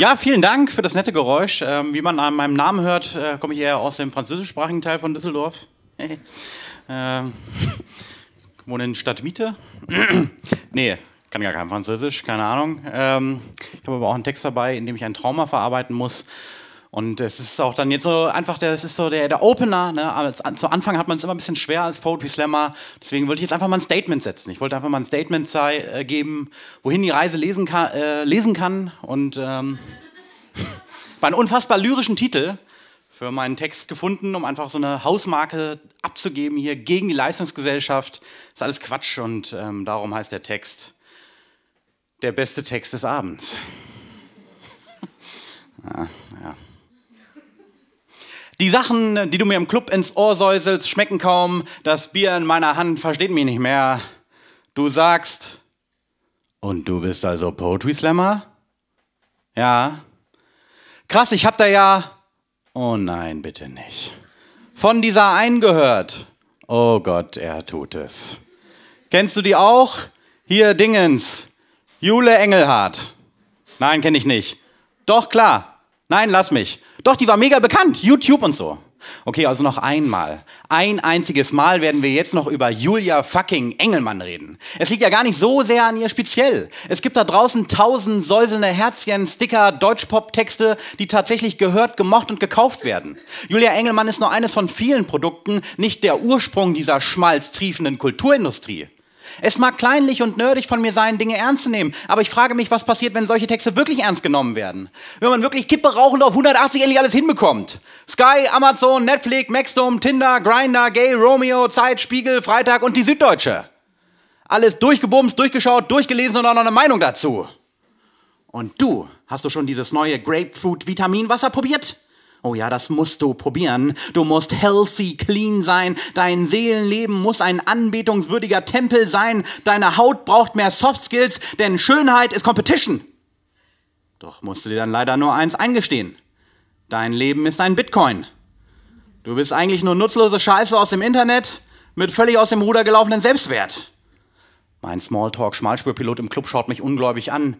Ja, vielen Dank für das nette Geräusch. Ähm, wie man an meinem Namen hört, äh, komme ich eher aus dem französischsprachigen Teil von Düsseldorf. ähm, wohne in Stadtmiete. nee, kann gar kein Französisch, keine Ahnung. Ähm, ich habe aber auch einen Text dabei, in dem ich ein Trauma verarbeiten muss. Und es ist auch dann jetzt so einfach, der, das ist so der, der Opener. Ne? Als, zu Anfang hat man es immer ein bisschen schwer als Poetry Slammer. Deswegen wollte ich jetzt einfach mal ein Statement setzen. Ich wollte einfach mal ein Statement sei, äh, geben, wohin die Reise lesen kann. Äh, lesen kann. Und ähm, einen unfassbar lyrischen Titel für meinen Text gefunden, um einfach so eine Hausmarke abzugeben hier gegen die Leistungsgesellschaft. Ist alles Quatsch und ähm, darum heißt der Text der beste Text des Abends. Die Sachen, die du mir im Club ins Ohr säuselst, schmecken kaum. Das Bier in meiner Hand versteht mich nicht mehr. Du sagst, und du bist also Poetry Slammer? Ja. Krass, ich hab da ja. Oh nein, bitte nicht. Von dieser eingehört. Oh Gott, er tut es. Kennst du die auch? Hier Dingens. Jule Engelhardt. Nein, kenne ich nicht. Doch klar, Nein, lass mich. Doch, die war mega bekannt. YouTube und so. Okay, also noch einmal. Ein einziges Mal werden wir jetzt noch über Julia fucking Engelmann reden. Es liegt ja gar nicht so sehr an ihr speziell. Es gibt da draußen tausend säuselnde Herzchen, Sticker, Deutschpop-Texte, die tatsächlich gehört, gemocht und gekauft werden. Julia Engelmann ist nur eines von vielen Produkten, nicht der Ursprung dieser schmalztriefenden Kulturindustrie. Es mag kleinlich und nerdig von mir sein, Dinge ernst zu nehmen, aber ich frage mich, was passiert, wenn solche Texte wirklich ernst genommen werden? Wenn man wirklich Kippe rauchend auf 180 endlich alles hinbekommt. Sky, Amazon, Netflix, Maxdome, Tinder, Grinder, Gay, Romeo, Zeit, Spiegel, Freitag und die Süddeutsche. Alles durchgebumst, durchgeschaut, durchgelesen und auch noch eine Meinung dazu. Und du, hast du schon dieses neue Grapefruit-Vitaminwasser probiert? Oh ja, das musst du probieren. Du musst healthy, clean sein. Dein Seelenleben muss ein anbetungswürdiger Tempel sein. Deine Haut braucht mehr Soft Skills, denn Schönheit ist Competition. Doch musst du dir dann leider nur eins eingestehen. Dein Leben ist ein Bitcoin. Du bist eigentlich nur nutzlose Scheiße aus dem Internet mit völlig aus dem Ruder gelaufenen Selbstwert. Mein Smalltalk-Schmalspürpilot im Club schaut mich ungläubig an.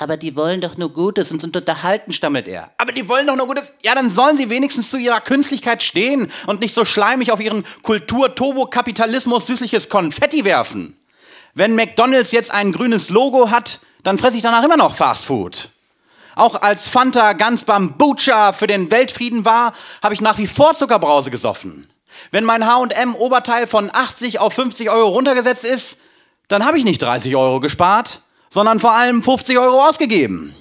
Aber die wollen doch nur Gutes und sind unterhalten, stammelt er. Aber die wollen doch nur Gutes. Ja, dann sollen sie wenigstens zu ihrer Künstlichkeit stehen und nicht so schleimig auf ihren Kultur-Turbokapitalismus süßliches Konfetti werfen. Wenn McDonald's jetzt ein grünes Logo hat, dann fresse ich danach immer noch Fast Food. Auch als Fanta ganz Bambucha für den Weltfrieden war, habe ich nach wie vor Zuckerbrause gesoffen. Wenn mein H&M Oberteil von 80 auf 50 Euro runtergesetzt ist, dann habe ich nicht 30 Euro gespart, sondern vor allem 50 Euro ausgegeben.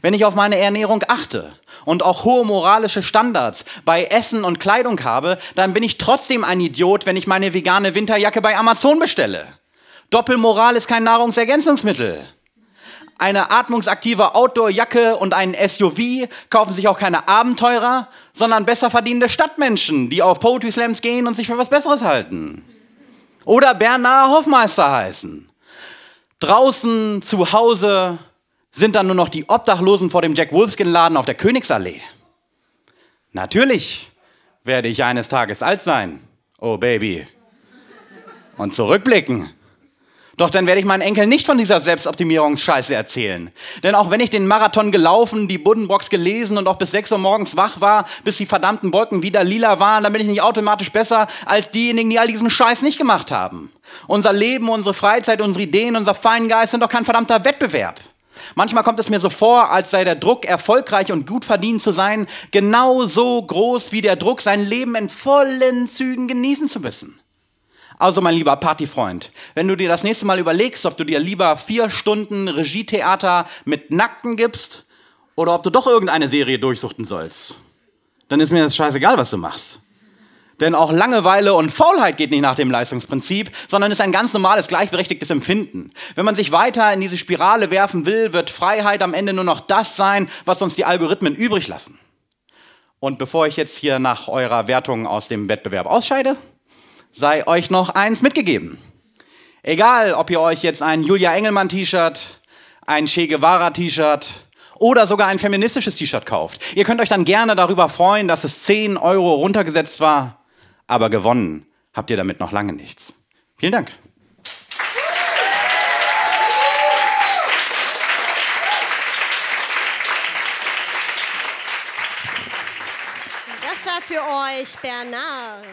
Wenn ich auf meine Ernährung achte und auch hohe moralische Standards bei Essen und Kleidung habe, dann bin ich trotzdem ein Idiot, wenn ich meine vegane Winterjacke bei Amazon bestelle. Doppelmoral ist kein Nahrungsergänzungsmittel. Eine atmungsaktive Outdoor-Jacke und ein SUV kaufen sich auch keine Abenteurer, sondern besser verdienende Stadtmenschen, die auf Poetry Slams gehen und sich für was Besseres halten. Oder Bernhard Hofmeister heißen. Draußen zu Hause sind dann nur noch die Obdachlosen vor dem Jack Wolfskin-Laden auf der Königsallee. Natürlich werde ich eines Tages alt sein, oh Baby, und zurückblicken doch dann werde ich meinen Enkeln nicht von dieser Selbstoptimierungsscheiße erzählen. Denn auch wenn ich den Marathon gelaufen, die Buddenbox gelesen und auch bis 6 Uhr morgens wach war, bis die verdammten Wolken wieder lila waren, dann bin ich nicht automatisch besser als diejenigen, die all diesen Scheiß nicht gemacht haben. Unser Leben, unsere Freizeit, unsere Ideen, unser Feingeist sind doch kein verdammter Wettbewerb. Manchmal kommt es mir so vor, als sei der Druck, erfolgreich und gut verdient zu sein, genauso groß wie der Druck, sein Leben in vollen Zügen genießen zu müssen. Also mein lieber Partyfreund, wenn du dir das nächste Mal überlegst, ob du dir lieber vier Stunden Regietheater mit Nackten gibst oder ob du doch irgendeine Serie durchsuchten sollst, dann ist mir das scheißegal, was du machst. Denn auch Langeweile und Faulheit geht nicht nach dem Leistungsprinzip, sondern ist ein ganz normales, gleichberechtigtes Empfinden. Wenn man sich weiter in diese Spirale werfen will, wird Freiheit am Ende nur noch das sein, was uns die Algorithmen übrig lassen. Und bevor ich jetzt hier nach eurer Wertung aus dem Wettbewerb ausscheide, sei euch noch eins mitgegeben. Egal, ob ihr euch jetzt ein Julia Engelmann-T-Shirt, ein Che Guevara-T-Shirt oder sogar ein feministisches T-Shirt kauft. Ihr könnt euch dann gerne darüber freuen, dass es 10 Euro runtergesetzt war, aber gewonnen habt ihr damit noch lange nichts. Vielen Dank. Das war für euch Bernard.